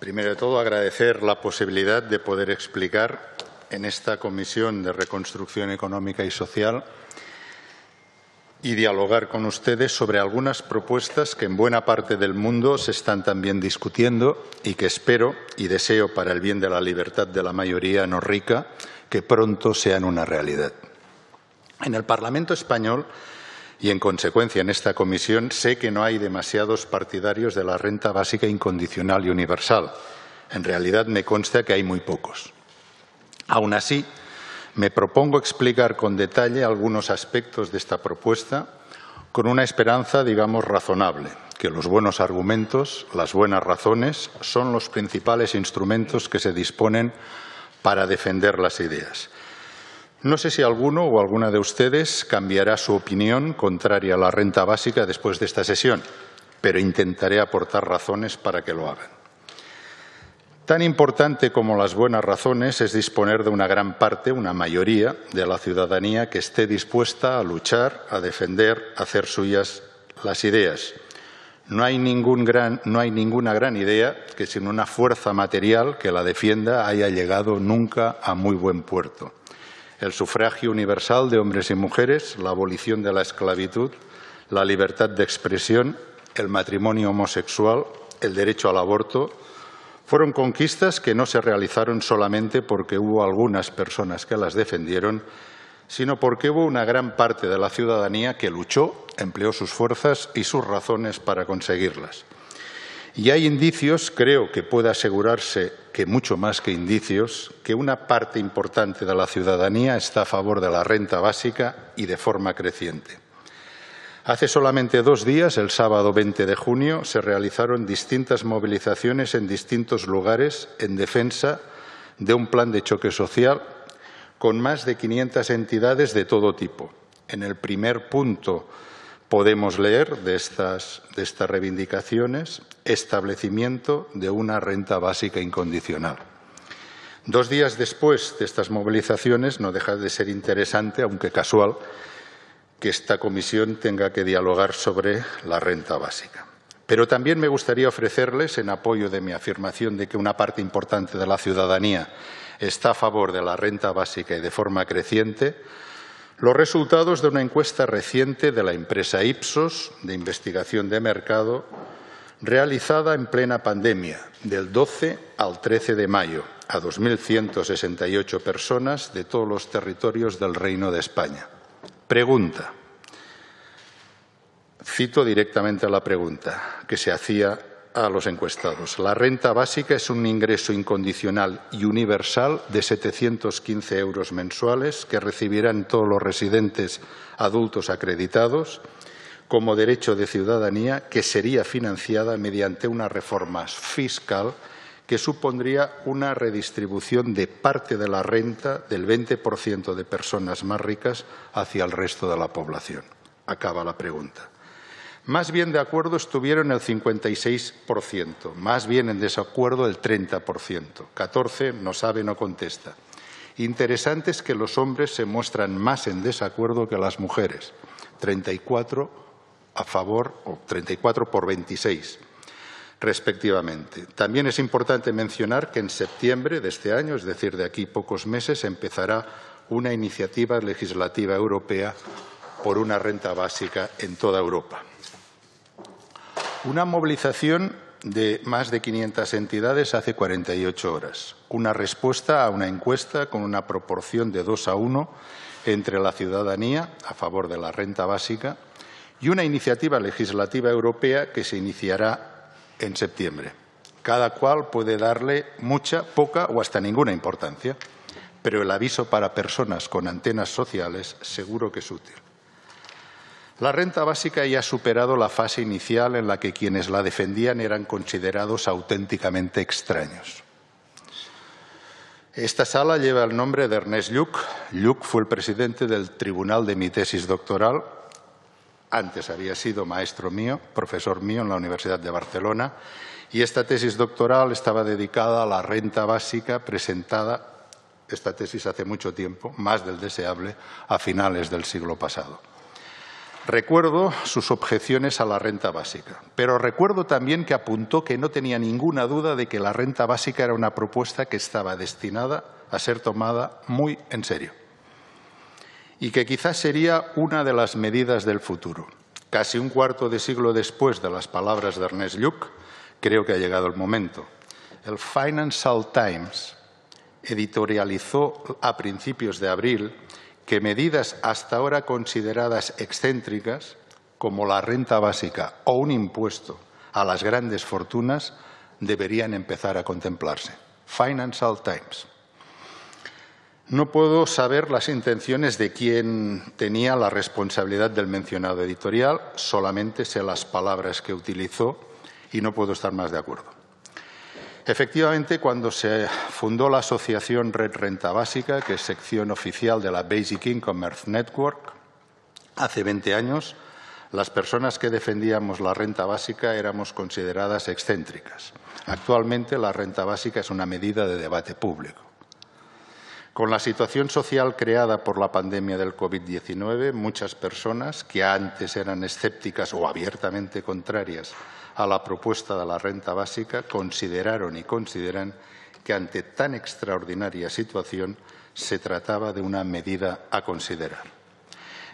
Primero de todo, agradecer la posibilidad de poder explicar en esta Comisión de Reconstrucción Económica y Social y dialogar con ustedes sobre algunas propuestas que en buena parte del mundo se están también discutiendo y que espero y deseo para el bien de la libertad de la mayoría no rica que pronto sean una realidad. En el Parlamento español y, en consecuencia, en esta comisión sé que no hay demasiados partidarios de la renta básica incondicional y universal. En realidad me consta que hay muy pocos. Aun así, me propongo explicar con detalle algunos aspectos de esta propuesta con una esperanza, digamos, razonable, que los buenos argumentos, las buenas razones, son los principales instrumentos que se disponen para defender las ideas no sé si alguno o alguna de ustedes cambiará su opinión contraria a la renta básica después de esta sesión, pero intentaré aportar razones para que lo hagan. Tan importante como las buenas razones es disponer de una gran parte, una mayoría, de la ciudadanía que esté dispuesta a luchar, a defender, a hacer suyas las ideas. No hay, no hay ninguna gran idea que sin una fuerza material que la defienda haya llegado nunca a muy buen puerto el sufragio universal de hombres y mujeres, la abolición de la esclavitud, la libertad de expresión, el matrimonio homosexual, el derecho al aborto, fueron conquistas que no se realizaron solamente porque hubo algunas personas que las defendieron, sino porque hubo una gran parte de la ciudadanía que luchó, empleó sus fuerzas y sus razones para conseguirlas. Y hay indicios, creo que puede asegurarse que mucho más que indicios, que una parte importante de la ciudadanía está a favor de la renta básica y de forma creciente. Hace solamente dos días, el sábado 20 de junio, se realizaron distintas movilizaciones en distintos lugares en defensa de un plan de choque social con más de 500 entidades de todo tipo. En el primer punto podemos leer de estas, de estas reivindicaciones establecimiento de una renta básica incondicional. Dos días después de estas movilizaciones no deja de ser interesante, aunque casual, que esta comisión tenga que dialogar sobre la renta básica. Pero también me gustaría ofrecerles, en apoyo de mi afirmación de que una parte importante de la ciudadanía está a favor de la renta básica y de forma creciente, los resultados de una encuesta reciente de la empresa Ipsos de investigación de mercado realizada en plena pandemia del 12 al 13 de mayo a 2.168 personas de todos los territorios del Reino de España. Pregunta. Cito directamente la pregunta que se hacía a los encuestados. La renta básica es un ingreso incondicional y universal de 715 euros mensuales que recibirán todos los residentes adultos acreditados como derecho de ciudadanía que sería financiada mediante una reforma fiscal que supondría una redistribución de parte de la renta del 20% de personas más ricas hacia el resto de la población. Acaba la pregunta. Más bien de acuerdo estuvieron el 56%, más bien en desacuerdo el 30%. 14 no sabe, no contesta. Interesante es que los hombres se muestran más en desacuerdo que las mujeres. 34 a favor o 34 por 26 respectivamente. También es importante mencionar que en septiembre de este año, es decir, de aquí pocos meses, empezará una iniciativa legislativa europea por una renta básica en toda Europa. Una movilización de más de 500 entidades hace 48 horas. Una respuesta a una encuesta con una proporción de dos a uno entre la ciudadanía a favor de la renta básica y una iniciativa legislativa europea que se iniciará en septiembre. Cada cual puede darle mucha, poca o hasta ninguna importancia, pero el aviso para personas con antenas sociales seguro que es útil. La renta básica ya ha superado la fase inicial en la que quienes la defendían eran considerados auténticamente extraños. Esta sala lleva el nombre de Ernest Lluc. Lluc fue el presidente del tribunal de mi tesis doctoral. Antes había sido maestro mío, profesor mío en la Universidad de Barcelona. Y esta tesis doctoral estaba dedicada a la renta básica presentada, esta tesis hace mucho tiempo, más del deseable, a finales del siglo pasado. Recuerdo sus objeciones a la renta básica, pero recuerdo también que apuntó que no tenía ninguna duda de que la renta básica era una propuesta que estaba destinada a ser tomada muy en serio y que quizás sería una de las medidas del futuro. Casi un cuarto de siglo después de las palabras de Ernest Luc creo que ha llegado el momento. El Financial Times editorializó a principios de abril que medidas hasta ahora consideradas excéntricas, como la renta básica o un impuesto a las grandes fortunas, deberían empezar a contemplarse. Financial Times. No puedo saber las intenciones de quien tenía la responsabilidad del mencionado editorial, solamente sé las palabras que utilizó y no puedo estar más de acuerdo. Efectivamente, cuando se fundó la asociación Red Renta Básica, que es sección oficial de la Basic Income Network, hace 20 años, las personas que defendíamos la renta básica éramos consideradas excéntricas. Actualmente la renta básica es una medida de debate público. Con la situación social creada por la pandemia del COVID-19, muchas personas que antes eran escépticas o abiertamente contrarias a la propuesta de la renta básica consideraron y consideran que ante tan extraordinaria situación se trataba de una medida a considerar.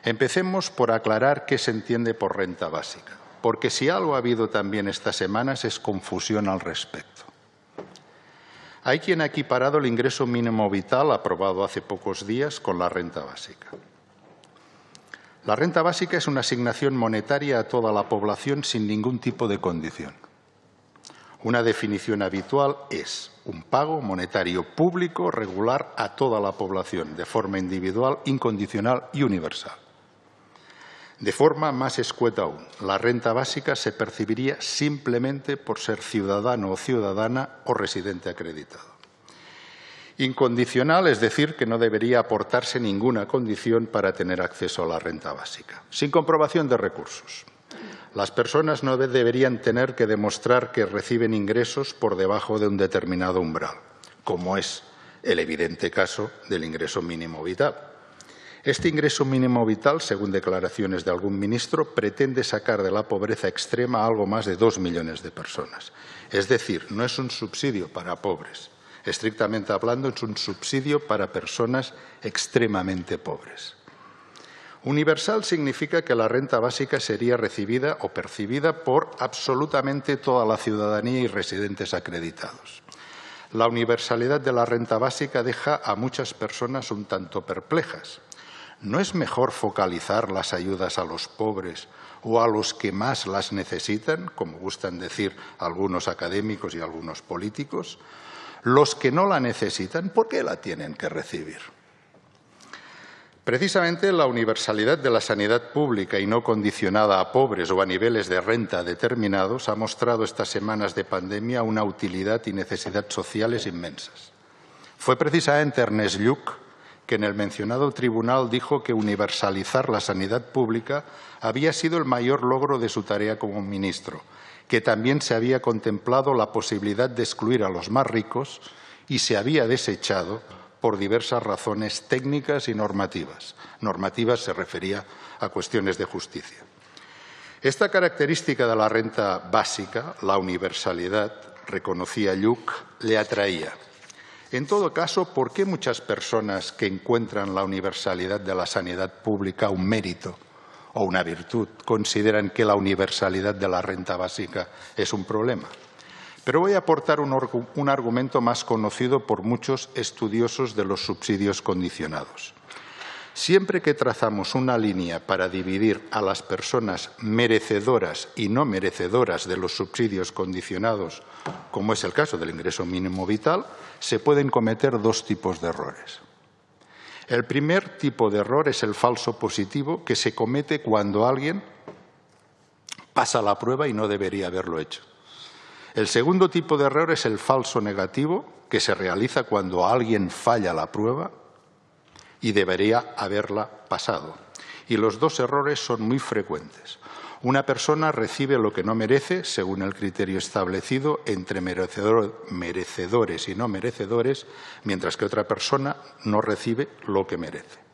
Empecemos por aclarar qué se entiende por renta básica, porque si algo ha habido también estas semanas es confusión al respecto. Hay quien ha equiparado el ingreso mínimo vital aprobado hace pocos días con la renta básica. La renta básica es una asignación monetaria a toda la población sin ningún tipo de condición. Una definición habitual es un pago monetario público regular a toda la población, de forma individual, incondicional y universal. De forma más escueta aún, la renta básica se percibiría simplemente por ser ciudadano o ciudadana o residente acreditado incondicional, es decir, que no debería aportarse ninguna condición para tener acceso a la renta básica, sin comprobación de recursos. Las personas no deberían tener que demostrar que reciben ingresos por debajo de un determinado umbral, como es el evidente caso del ingreso mínimo vital. Este ingreso mínimo vital, según declaraciones de algún ministro, pretende sacar de la pobreza extrema a algo más de dos millones de personas. Es decir, no es un subsidio para pobres, estrictamente hablando, es un subsidio para personas extremadamente pobres. Universal significa que la renta básica sería recibida o percibida por absolutamente toda la ciudadanía y residentes acreditados. La universalidad de la renta básica deja a muchas personas un tanto perplejas. ¿No es mejor focalizar las ayudas a los pobres o a los que más las necesitan, como gustan decir algunos académicos y algunos políticos? los que no la necesitan, ¿por qué la tienen que recibir? Precisamente la universalidad de la sanidad pública y no condicionada a pobres o a niveles de renta determinados ha mostrado estas semanas de pandemia una utilidad y necesidad sociales inmensas. Fue precisamente Ernest Luc, que en el mencionado tribunal dijo que universalizar la sanidad pública había sido el mayor logro de su tarea como ministro, que también se había contemplado la posibilidad de excluir a los más ricos y se había desechado por diversas razones técnicas y normativas. Normativas se refería a cuestiones de justicia. Esta característica de la renta básica, la universalidad, reconocía Luke le atraía. En todo caso, ¿por qué muchas personas que encuentran la universalidad de la sanidad pública un mérito o una virtud. Consideran que la universalidad de la renta básica es un problema. Pero voy a aportar un, un argumento más conocido por muchos estudiosos de los subsidios condicionados. Siempre que trazamos una línea para dividir a las personas merecedoras y no merecedoras de los subsidios condicionados, como es el caso del ingreso mínimo vital, se pueden cometer dos tipos de errores. El primer tipo de error es el falso positivo que se comete cuando alguien pasa la prueba y no debería haberlo hecho. El segundo tipo de error es el falso negativo que se realiza cuando alguien falla la prueba y debería haberla pasado. Y los dos errores son muy frecuentes. Una persona recibe lo que no merece según el criterio establecido entre merecedores y no merecedores, mientras que otra persona no recibe lo que merece.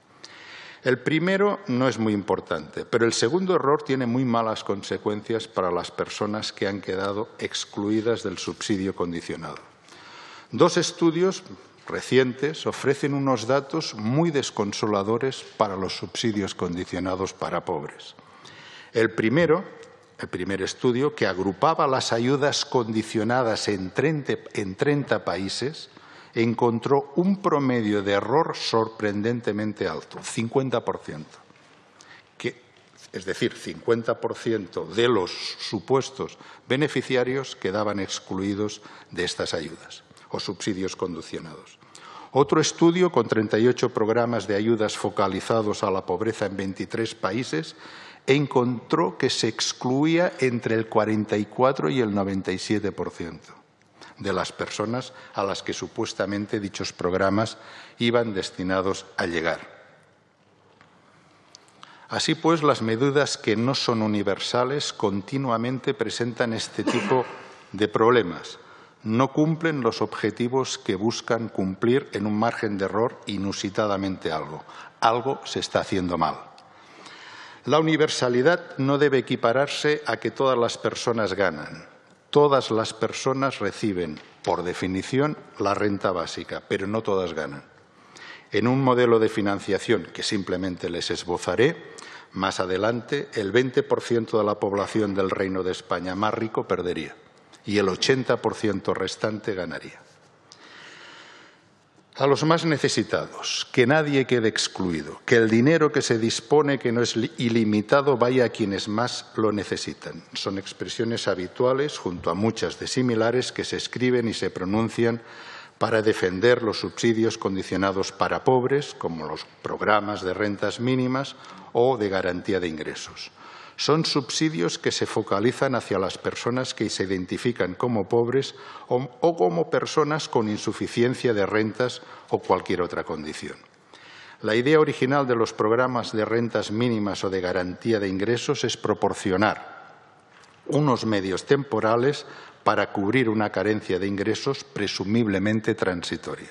El primero no es muy importante, pero el segundo error tiene muy malas consecuencias para las personas que han quedado excluidas del subsidio condicionado. Dos estudios recientes ofrecen unos datos muy desconsoladores para los subsidios condicionados para pobres. El primero, el primer estudio, que agrupaba las ayudas condicionadas en 30, países, encontró un promedio de error sorprendentemente alto, 50%. Que, es decir, 50% de los supuestos beneficiarios quedaban excluidos de estas ayudas o subsidios condicionados. Otro estudio con 38 programas de ayudas focalizados a la pobreza en 23 países encontró que se excluía entre el 44 y el 97% de las personas a las que supuestamente dichos programas iban destinados a llegar. Así pues, las medidas que no son universales continuamente presentan este tipo de problemas. No cumplen los objetivos que buscan cumplir en un margen de error inusitadamente algo. Algo se está haciendo mal. La universalidad no debe equipararse a que todas las personas ganan. Todas las personas reciben, por definición, la renta básica, pero no todas ganan. En un modelo de financiación que simplemente les esbozaré, más adelante el 20% de la población del Reino de España más rico perdería y el 80% restante ganaría a los más necesitados, que nadie quede excluido, que el dinero que se dispone, que no es ilimitado, vaya a quienes más lo necesitan. Son expresiones habituales, junto a muchas de similares, que se escriben y se pronuncian para defender los subsidios condicionados para pobres, como los programas de rentas mínimas o de garantía de ingresos. Son subsidios que se focalizan hacia las personas que se identifican como pobres o, como personas con insuficiencia de rentas o cualquier otra condición. La idea original de los programas de rentas mínimas o de garantía de ingresos es proporcionar unos medios temporales para cubrir una carencia de ingresos presumiblemente transitoria.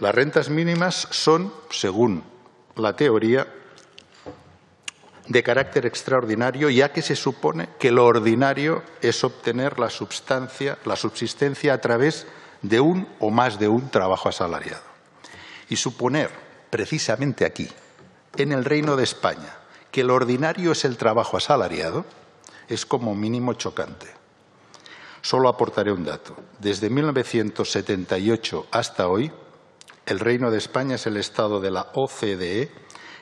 Las rentas mínimas son, según la teoría, de carácter extraordinario, ya que se supone que lo ordinario es obtener la substancia, la subsistencia a través de un o más de un trabajo asalariado. Y suponer, precisamente aquí, en el Reino de España, que lo ordinario es el trabajo asalariado, es como mínimo chocante. Solo aportaré un dato. Desde 1978 hasta hoy, el Reino de España es el Estado de la OCDE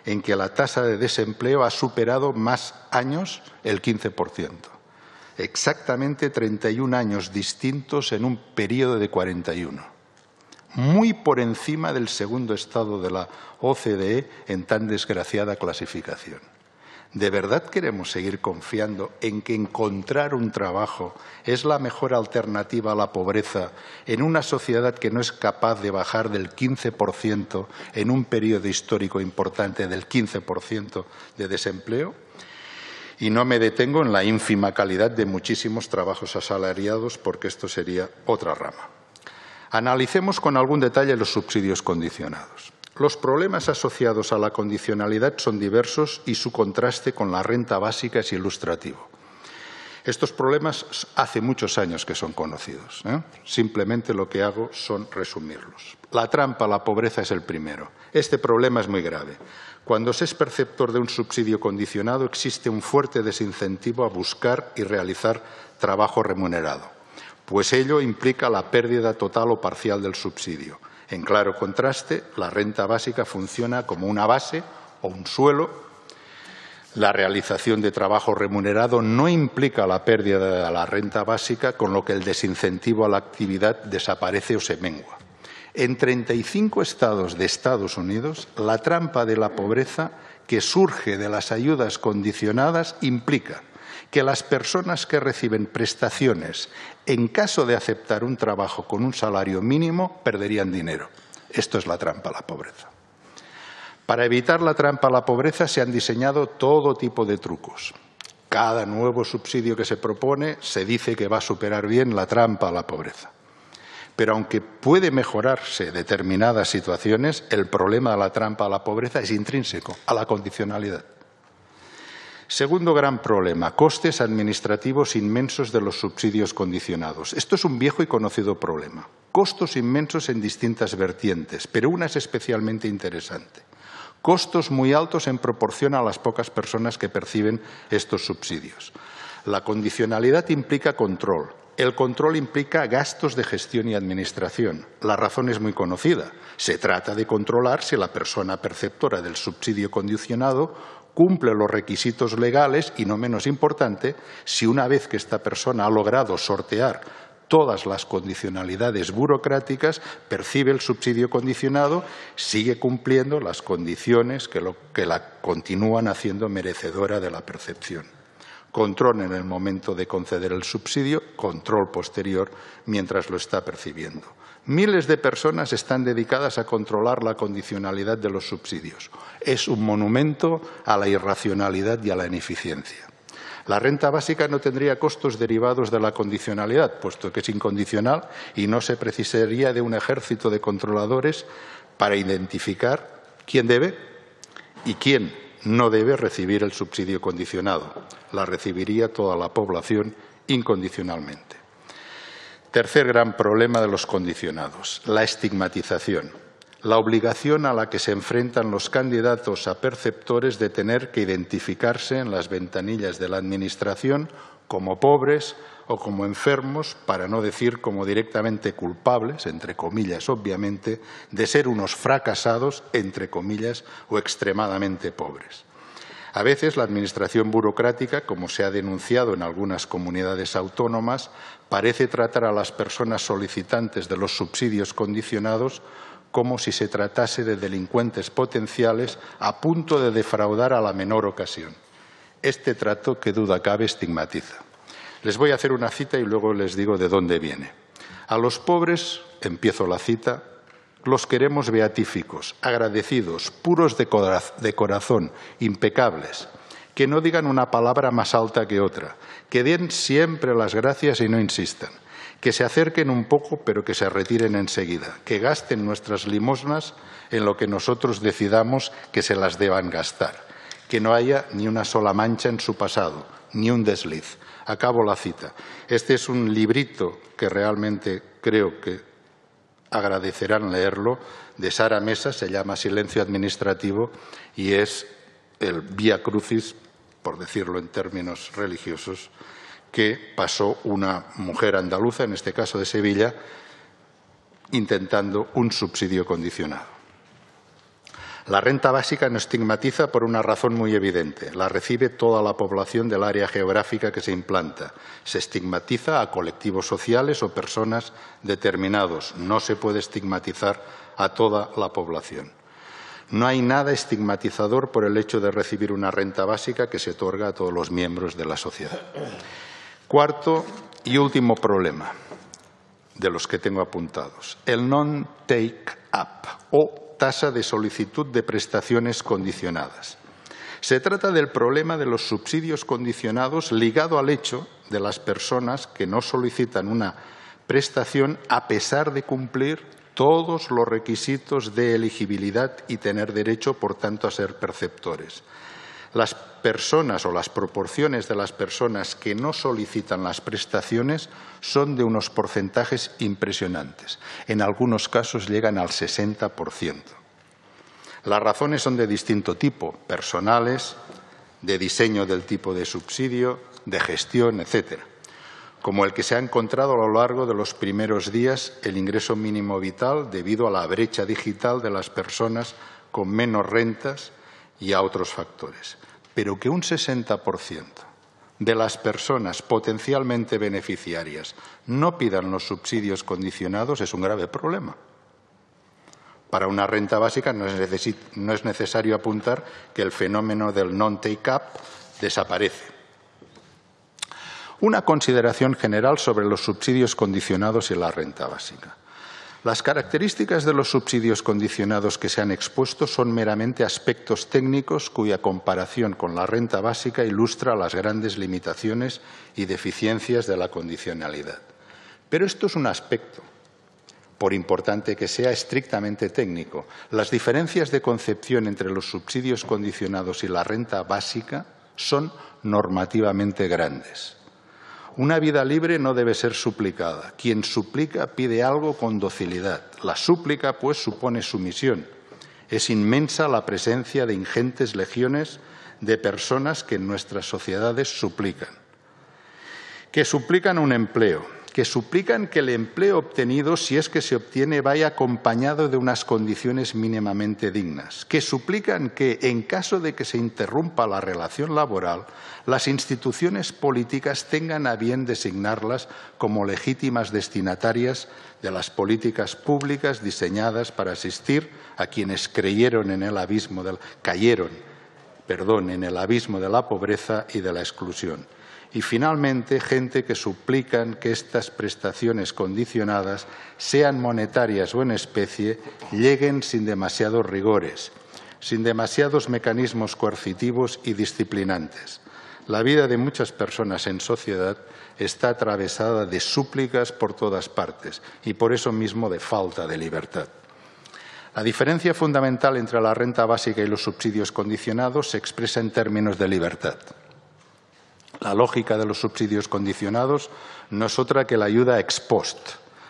en que la tasa de desempleo ha superado más años el 15%. Exactamente 31 años distintos en un periodo de 41 muy por encima del segundo estado de la OCDE en tan desgraciada clasificación. ¿De verdad queremos seguir confiando en que encontrar un trabajo es la mejor alternativa a la pobreza en una sociedad que no es capaz de bajar del 15% en un periodo histórico importante del 15% de desempleo? Y no me detengo en la ínfima calidad de muchísimos trabajos asalariados porque esto sería otra rama. Analicemos con algún detalle los subsidios condicionados. Los problemas asociados a la condicionalidad son diversos y su contraste con la renta básica es ilustrativo. Estos problemas hace muchos años que son conocidos. ¿eh? Simplemente lo que hago son resumirlos. La trampa, la pobreza es el primero. Este problema es muy grave. Cuando se es perceptor de un subsidio condicionado existe un fuerte desincentivo a buscar y realizar trabajo remunerado, pues ello implica la pérdida total o parcial del subsidio. En claro contraste, la renta básica funciona como una base o un suelo. La realización de trabajo remunerado no implica la pérdida de la renta básica, con lo que el desincentivo a la actividad desaparece o se mengua. En 35 estados de Estados Unidos, la trampa de la pobreza que surge de las ayudas condicionadas implica que las personas que reciben prestaciones en caso de aceptar un trabajo con un salario mínimo perderían dinero. Esto es la trampa a la pobreza. Para evitar la trampa a la pobreza se han diseñado todo tipo de trucos. Cada nuevo subsidio que se propone se dice que va a superar bien la trampa a la pobreza. Pero aunque puede mejorarse determinadas situaciones, el problema de la trampa a la pobreza es intrínseco a la condicionalidad. Segundo gran problema, costes administrativos inmensos de los subsidios condicionados. Esto es un viejo y conocido problema. Costos inmensos en distintas vertientes, pero una es especialmente interesante. Costos muy altos en proporción a las pocas personas que perciben estos subsidios. La condicionalidad implica control, el control implica gastos de gestión y administración. La razón es muy conocida. Se trata de controlar si la persona perceptora del subsidio condicionado cumple los requisitos legales y, no menos importante, si una vez que esta persona ha logrado sortear todas las condicionalidades burocráticas, percibe el subsidio condicionado, sigue cumpliendo las condiciones que, que la continúan haciendo merecedora de la percepción control en el momento de conceder el subsidio, control posterior mientras lo está percibiendo. Miles de personas están dedicadas a controlar la condicionalidad de los subsidios. Es un monumento a la irracionalidad y a la ineficiencia. La renta básica no tendría costos derivados de la condicionalidad, puesto que es incondicional y no se precisaría de un ejército de controladores para identificar quién debe y quién no debe recibir el subsidio condicionado. La recibiría toda la población incondicionalmente. Tercer gran problema de los condicionados, la estigmatización. La obligación a la que se enfrentan los candidatos a perceptores de tener que identificarse en las ventanillas de la Administración como pobres, o como enfermos, para no decir como directamente culpables, entre comillas, obviamente, de ser unos fracasados, entre comillas, o extremadamente pobres. A veces la administración burocrática, como se ha denunciado en algunas comunidades autónomas, parece tratar a las personas solicitantes de los subsidios condicionados como si se tratase de delincuentes potenciales a punto de defraudar a la menor ocasión. Este trato, que duda cabe, estigmatiza. Les voy a hacer una cita y luego les digo de dónde viene. A los pobres, empiezo la cita, los queremos beatíficos, agradecidos, puros de, de corazón, impecables, que no digan una palabra más alta que otra, que den siempre las gracias y no insistan, que se acerquen un poco pero que se retiren enseguida, que gasten nuestras limosnas en lo que nosotros decidamos que se las deban gastar, que no haya ni una sola mancha en su pasado, ni un desliz, Acabo la cita. Este es un librito que realmente creo que agradecerán leerlo, de Sara Mesa, se llama Silencio Administrativo y es el vía crucis, por decirlo en términos religiosos, que pasó una mujer andaluza, en este caso de Sevilla, intentando un subsidio condicionado. La renta básica no estigmatiza por una razón muy evidente. La recibe toda la población del área geográfica que se implanta. Se estigmatiza a colectivos sociales o personas determinados. No se puede estigmatizar a toda la población. No hay nada estigmatizador por el hecho de recibir una renta básica que se otorga a todos los miembros de la sociedad. Cuarto y último problema de los que tengo apuntados, el non-take-up o tasa de solicitud de prestaciones condicionadas. Se trata del problema de los subsidios condicionados ligado al hecho de las personas que no solicitan una prestación a pesar de cumplir todos los requisitos de elegibilidad y tener derecho, por tanto, a ser perceptores las personas o las proporciones de las personas que no solicitan las prestaciones son de unos porcentajes impresionantes. En algunos casos llegan al 60%. Las razones son de distinto tipo, personales, de diseño del tipo de subsidio, de gestión, etc. como el que se ha encontrado a lo largo de los primeros días el ingreso mínimo vital debido a la brecha digital de las personas con menos rentas y a otros factores, pero que un 60% de las personas potencialmente beneficiarias no pidan los subsidios condicionados es un grave problema. Para una renta básica no es, no es necesario apuntar que el fenómeno del non-take-up desaparece. Una consideración general sobre los subsidios condicionados y la renta básica. Las características de los subsidios condicionados que se han expuesto son meramente aspectos técnicos cuya comparación con la renta básica ilustra las grandes limitaciones y deficiencias de la condicionalidad. Pero esto es un aspecto, por importante que sea estrictamente técnico. Las diferencias de concepción entre los subsidios condicionados y la renta básica son normativamente grandes. Una vida libre no debe ser suplicada. Quien suplica pide algo con docilidad. La súplica, pues, supone sumisión. Es inmensa la presencia de ingentes legiones de personas que en nuestras sociedades suplican. Que suplican un empleo, que suplican que el empleo obtenido, si es que se obtiene, vaya acompañado de unas condiciones mínimamente dignas, que suplican que, en caso de que se interrumpa la relación laboral, las instituciones políticas tengan a bien designarlas como legítimas destinatarias de las políticas públicas diseñadas para asistir a quienes creyeron en el abismo del, cayeron perdón, en el abismo de la pobreza y de la exclusión y finalmente gente que suplican que estas prestaciones condicionadas, sean monetarias o en especie, lleguen sin demasiados rigores, sin demasiados mecanismos coercitivos y disciplinantes. La vida de muchas personas en sociedad está atravesada de súplicas por todas partes y por eso mismo de falta de libertad. La diferencia fundamental entre la renta básica y los subsidios condicionados se expresa en términos de libertad. La lógica de los subsidios condicionados no es otra que la ayuda ex post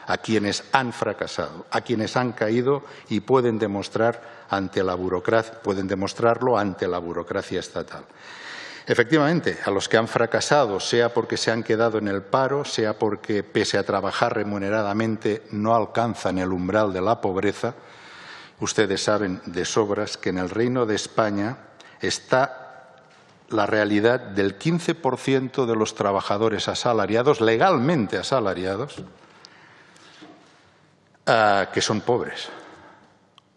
a quienes han fracasado, a quienes han caído y pueden, demostrar ante la burocracia, pueden demostrarlo ante la burocracia estatal. Efectivamente, a los que han fracasado, sea porque se han quedado en el paro, sea porque, pese a trabajar remuneradamente, no alcanzan el umbral de la pobreza, ustedes saben de sobras que en el Reino de España está la realidad del 15% de los trabajadores asalariados, legalmente asalariados, ah, que son pobres,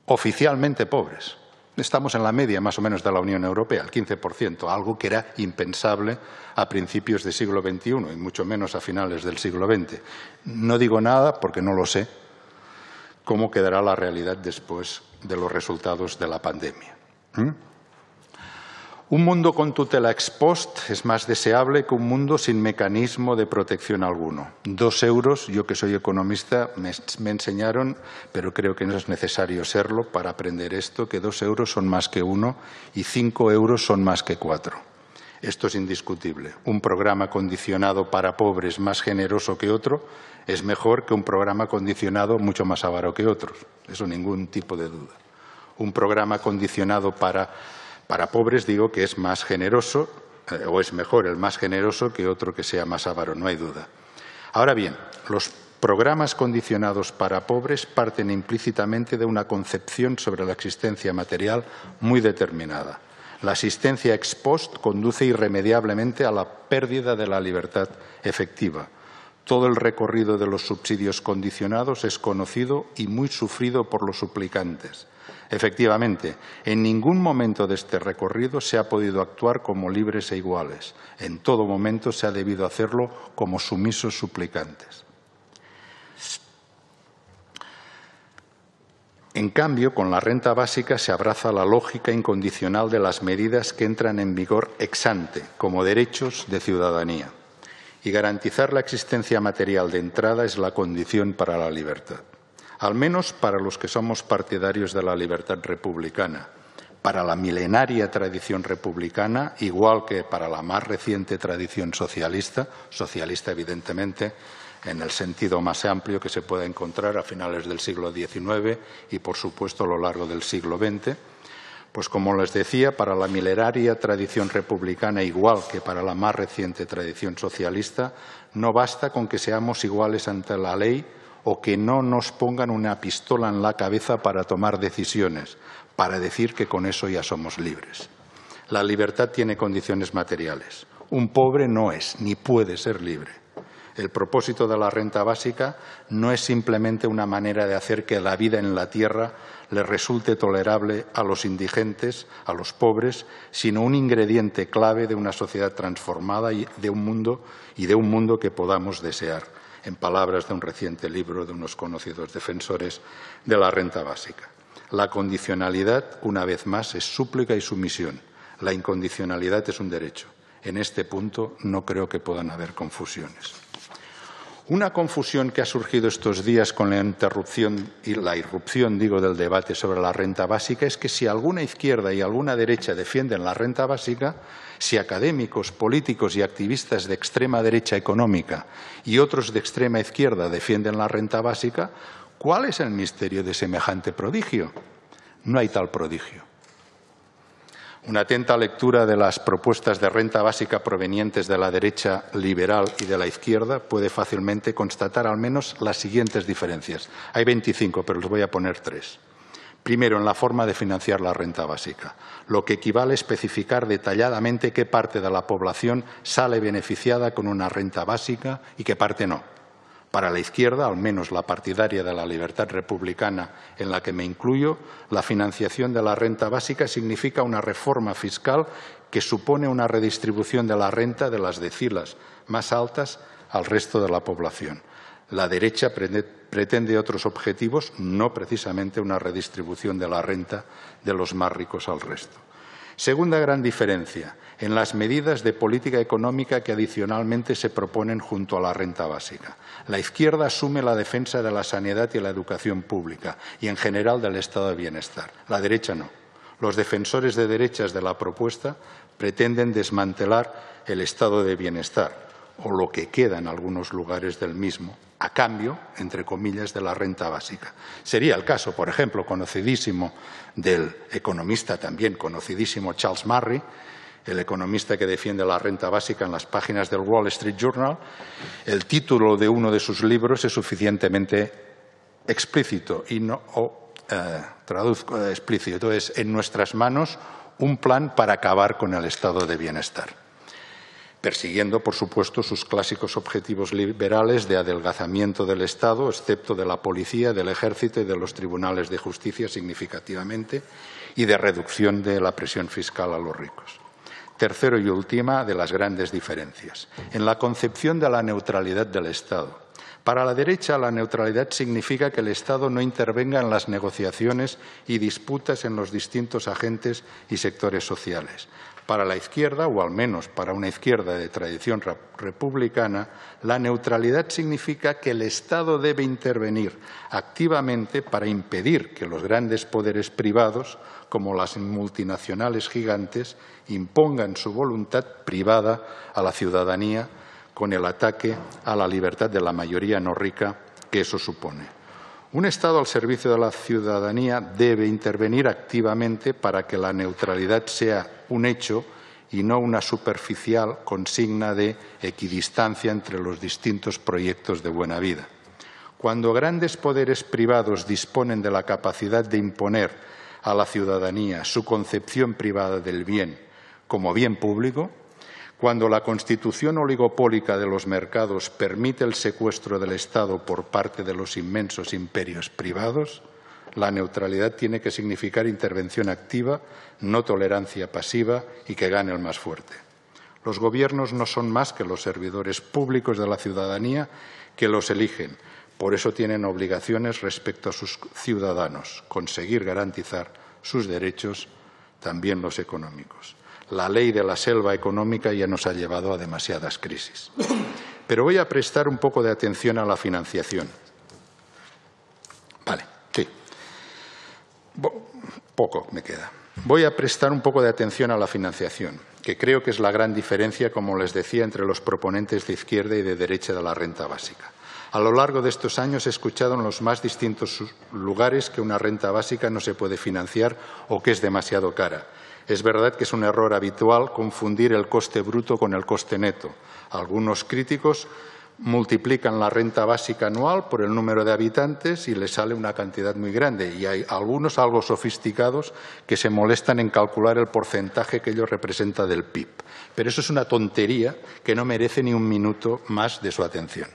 oficialmente pobres. Estamos en la media más o menos de la Unión Europea, el 15%, algo que era impensable a principios del siglo XXI y mucho menos a finales del siglo XX. No digo nada porque no lo sé cómo quedará la realidad después de los resultados de la pandemia. Un mundo con tutela ex post es más deseable que un mundo sin mecanismo de protección alguno. Dos euros, yo que soy economista, me, enseñaron, pero creo que no es necesario serlo para aprender esto, que dos euros son más que uno y cinco euros son más que cuatro. Esto es indiscutible. Un programa condicionado para pobres más generoso que otro es mejor que un programa condicionado mucho más avaro que otros. Eso ningún tipo de duda. Un programa condicionado para para pobres digo que es más generoso eh, o es mejor el más generoso que otro que sea más avaro, no hay duda. Ahora bien, los programas condicionados para pobres parten implícitamente de una concepción sobre la existencia material muy determinada. La asistencia ex post conduce irremediablemente a la pérdida de la libertad efectiva. Todo el recorrido de los subsidios condicionados es conocido y muy sufrido por los suplicantes. Efectivamente, en ningún momento de este recorrido se ha podido actuar como libres e iguales. En todo momento se ha debido hacerlo como sumisos suplicantes. En cambio, con la renta básica se abraza la lógica incondicional de las medidas que entran en vigor ex ante, como derechos de ciudadanía. Y garantizar la existencia material de entrada es la condición para la libertad al menos para los que somos partidarios de la libertad republicana, para la milenaria tradición republicana, igual que para la más reciente tradición socialista, socialista evidentemente en el sentido más amplio que se pueda encontrar a finales del siglo XIX y, por supuesto, a lo largo del siglo XX, pues como les decía, para la milenaria tradición republicana, igual que para la más reciente tradición socialista, no basta con que seamos iguales ante la ley o que no nos pongan una pistola en la cabeza para tomar decisiones, para decir que con eso ya somos libres. La libertad tiene condiciones materiales. Un pobre no es ni puede ser libre. El propósito de la renta básica no es simplemente una manera de hacer que la vida en la tierra le resulte tolerable a los indigentes, a los pobres, sino un ingrediente clave de una sociedad transformada y de un mundo y de un mundo que podamos desear en palabras de un reciente libro de unos conocidos defensores de la renta básica. La condicionalidad, una vez más, es súplica y sumisión. La incondicionalidad es un derecho. En este punto no creo que puedan haber confusiones. Una confusión que ha surgido estos días con la interrupción y la irrupción, digo, del debate sobre la renta básica es que si alguna izquierda y alguna derecha defienden la renta básica, si académicos, políticos y activistas de extrema derecha económica y otros de extrema izquierda defienden la renta básica, ¿cuál es el misterio de semejante prodigio? No hay tal prodigio. Una atenta lectura de las propuestas de renta básica provenientes de la derecha liberal y de la izquierda puede fácilmente constatar al menos las siguientes diferencias. Hay 25, pero les voy a poner tres. Primero, en la forma de financiar la renta básica, lo que equivale a especificar detalladamente qué parte de la población sale beneficiada con una renta básica y qué parte no. Para la izquierda, al menos la partidaria de la libertad republicana en la que me incluyo, la financiación de la renta básica significa una reforma fiscal que supone una redistribución de la renta de las decilas más altas al resto de la población. La derecha pretende otros objetivos, no precisamente una redistribución de la renta de los más ricos al resto. Segunda gran diferencia, en las medidas de política económica que adicionalmente se proponen junto a la renta básica. La izquierda asume la defensa de la sanidad y la educación pública y, en general, del estado de bienestar. La derecha no. Los defensores de derechas de la propuesta pretenden desmantelar el estado de bienestar, o lo que queda en algunos lugares del mismo, a cambio, entre comillas, de la renta básica. Sería el caso, por ejemplo, conocidísimo del economista también conocidísimo Charles Murray, el economista que defiende la renta básica en las páginas del Wall Street Journal. El título de uno de sus libros es suficientemente explícito y no eh, traduzco eh, explícito. Es en nuestras manos un plan para acabar con el estado de bienestar persiguiendo, por supuesto, sus clásicos objetivos liberales de adelgazamiento del Estado, excepto de la policía, del ejército y de los tribunales de justicia significativamente, y de reducción de la presión fiscal a los ricos. Tercero y última de las grandes diferencias, en la concepción de la neutralidad del Estado. Para la derecha, la neutralidad significa que el Estado no intervenga en las negociaciones y disputas en los distintos agentes y sectores sociales, para la izquierda, o al menos para una izquierda de tradición republicana, la neutralidad significa que el Estado debe intervenir activamente para impedir que los grandes poderes privados, como las multinacionales gigantes, impongan su voluntad privada a la ciudadanía con el ataque a la libertad de la mayoría no rica que eso supone. Un Estado al servicio de la ciudadanía debe intervenir activamente para que la neutralidad sea un hecho y no una superficial consigna de equidistancia entre los distintos proyectos de buena vida. Cuando grandes poderes privados disponen de la capacidad de imponer a la ciudadanía su concepción privada del bien como bien público, cuando la constitución oligopólica de los mercados permite el secuestro del Estado por parte de los inmensos imperios privados, la neutralidad tiene que significar intervención activa, no tolerancia pasiva y que gane el más fuerte. Los gobiernos no son más que los servidores públicos de la ciudadanía que los eligen. Por eso tienen obligaciones respecto a sus ciudadanos, conseguir garantizar sus derechos, también los económicos la ley de la selva económica ya nos ha llevado a demasiadas crisis. Pero voy a prestar un poco de atención a la financiación. Vale, sí. Poco me queda. Voy a prestar un poco de atención a la financiación, que creo que es la gran diferencia, como les decía, entre los proponentes de izquierda y de derecha de la renta básica. A lo largo de estos años he escuchado en los más distintos lugares que una renta básica no se puede financiar o que es demasiado cara. Es verdad que es un error habitual confundir el coste bruto con el coste neto. Algunos críticos multiplican la renta básica anual por el número de habitantes y les sale una cantidad muy grande. Y hay algunos algo sofisticados que se molestan en calcular el porcentaje que ello representa del PIB. Pero eso es una tontería que no merece ni un minuto más de su atención.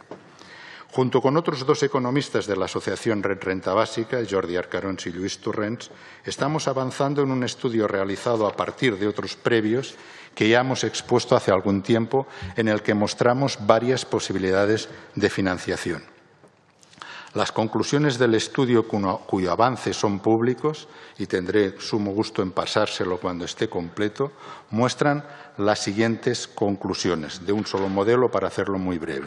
Junto con otros dos economistas de la Asociación Red Renta Básica, Jordi Arcarons y Luis Turrens, estamos avanzando en un estudio realizado a partir de otros previos que ya hemos expuesto hace algún tiempo, en el que mostramos varias posibilidades de financiación. Las conclusiones del estudio cuyo avance son públicos, y tendré sumo gusto en pasárselo cuando esté completo, muestran las siguientes conclusiones, de un solo modelo para hacerlo muy breve.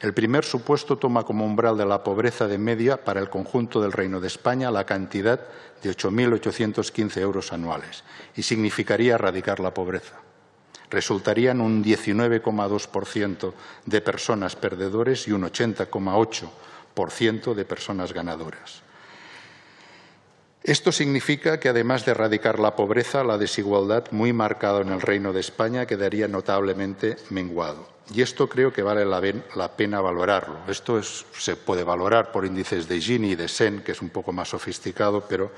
El primer supuesto toma como umbral de la pobreza de media para el conjunto del Reino de España la cantidad de 8.815 euros anuales y significaría erradicar la pobreza. Resultarían un 19,2% de personas perdedores y un 80,8% de personas ganadoras. Esto significa que, además de erradicar la pobreza, la desigualdad muy marcada en el Reino de España quedaría notablemente menguado. Y esto creo que vale la pena valorarlo. Esto se puede valorar por índices de Gini y de Sen, que es un poco más sofisticado, pero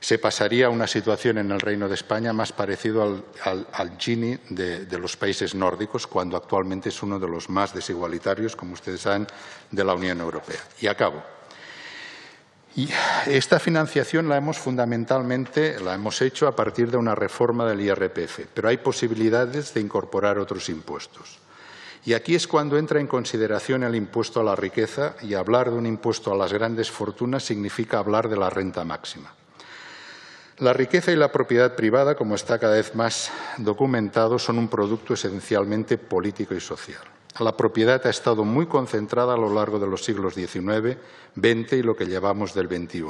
se pasaría a una situación en el Reino de España más parecido al, Gini de, de, los países nórdicos, cuando actualmente es uno de los más desigualitarios, como ustedes saben, de la Unión Europea. Y acabo. Y esta financiación la hemos fundamentalmente la hemos hecho a partir de una reforma del IRPF, pero hay posibilidades de incorporar otros impuestos. Y aquí es cuando entra en consideración el impuesto a la riqueza y hablar de un impuesto a las grandes fortunas significa hablar de la renta máxima. La riqueza y la propiedad privada, como está cada vez más documentado, son un producto esencialmente político y social. La propiedad ha estado muy concentrada a lo largo de los siglos XIX, XX y lo que llevamos del XXI.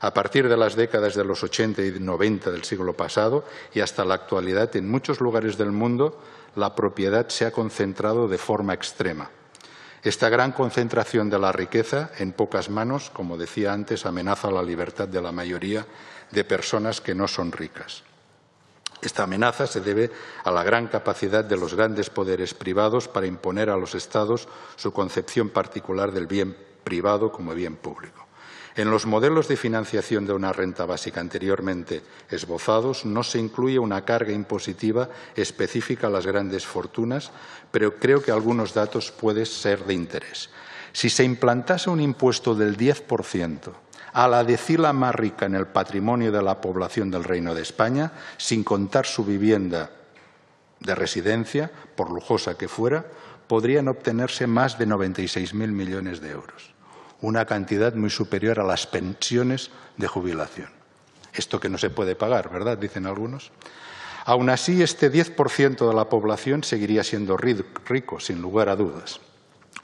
A partir de las décadas de los 80 y 90 del siglo pasado y hasta la actualidad, en muchos lugares del mundo, la propiedad se ha concentrado de forma extrema. Esta gran concentración de la riqueza en pocas manos, como decía antes, amenaza la libertad de la mayoría de personas que no son ricas. Esta amenaza se debe a la gran capacidad de los grandes poderes privados para imponer a los Estados su concepción particular del bien privado como bien público. En los modelos de financiación de una renta básica anteriormente esbozados no se incluye una carga impositiva específica a las grandes fortunas, pero creo que algunos datos pueden ser de interés. Si se implantase un impuesto del 10% a la decila más rica en el patrimonio de la población del Reino de España, sin contar su vivienda de residencia, por lujosa que fuera, podrían obtenerse más de 96.000 millones de euros, una cantidad muy superior a las pensiones de jubilación. Esto que no se puede pagar, ¿verdad? Dicen algunos. Aún así, este 10% de la población seguiría siendo rico, sin lugar a dudas.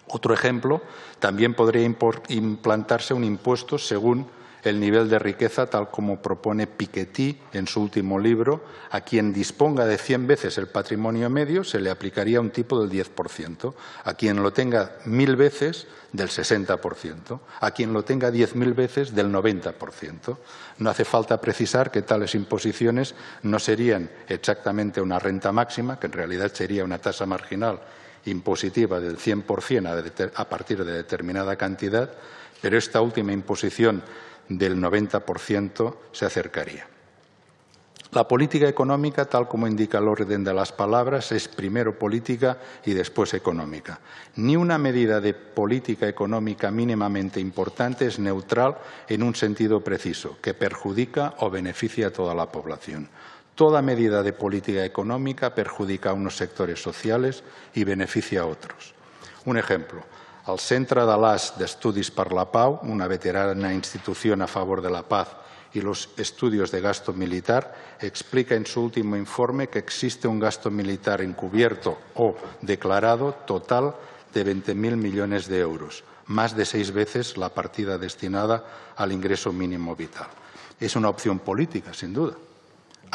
Otro ejemplo, también podría implantarse un impuesto según el nivel de riqueza, tal como propone Piketty en su último libro. A quien disponga de cien veces el patrimonio medio se le aplicaría un tipo del 10%, a quien lo tenga mil veces del 60%, a quien lo tenga diez mil veces del 90%. No hace falta precisar que tales imposiciones no serían exactamente una renta máxima, que en realidad sería una tasa marginal impositiva del 100% a partir de determinada cantidad, pero esta última imposición del 90% se acercaría. La política económica, tal como indica el orden de las palabras, es primero política y después económica. Ni una medida de política económica mínimamente importante es neutral en un sentido preciso, que perjudica o beneficia a toda la población. Toda medida de política económica perjudica a unos sectores sociales y beneficia a otros. Un ejemplo, al Centre de Estudios d'Estudis la Pau, una veterana institución a favor de la paz y los estudios de gasto militar, explica en su último informe que existe un gasto militar encubierto o declarado total de 20.000 millones de euros, más de seis veces la partida destinada al ingreso mínimo vital. Es una opción política, sin duda,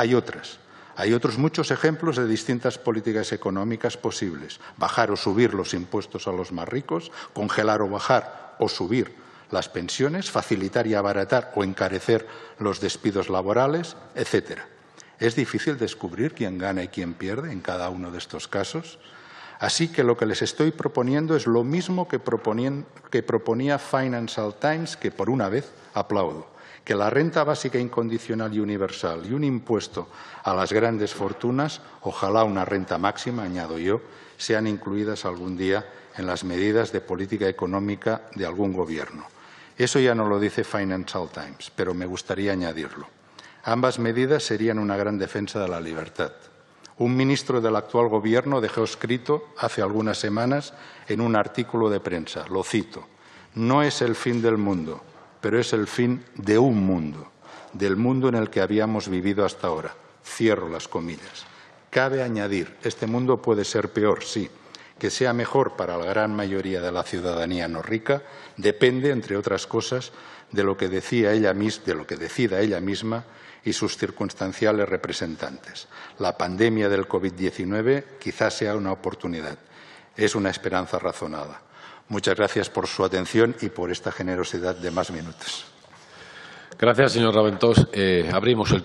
hay otras. Hay otros muchos ejemplos de distintas políticas económicas posibles. Bajar o subir los impuestos a los más ricos, congelar o bajar o subir las pensiones, facilitar y abaratar o encarecer los despidos laborales, etc. Es difícil descubrir quién gana y quién pierde en cada uno de estos casos. Así que lo que les estoy proponiendo es lo mismo que proponía Financial Times, que por una vez aplaudo que la renta básica incondicional y universal y un impuesto a las grandes fortunas, ojalá una renta máxima, añado yo, sean incluidas algún día en las medidas de política económica de algún gobierno. Eso ya no lo dice Financial Times, pero me gustaría añadirlo. Ambas medidas serían una gran defensa de la libertad. Un ministro del actual Gobierno dejó escrito hace algunas semanas en un artículo de prensa, lo cito, no es el fin del mundo, pero es el fin de un mundo, del mundo en el que habíamos vivido hasta ahora. Cierro las comillas. Cabe añadir, este mundo puede ser peor, sí. Que sea mejor para la gran mayoría de la ciudadanía no rica depende, entre otras cosas, de lo que, ella, de lo que decida ella misma y sus circunstanciales representantes. La pandemia del COVID-19 quizás sea una oportunidad. Es una esperanza razonada. Muchas gracias por su atención y por esta generosidad de más minutos. Gracias, señor eh, abrimos el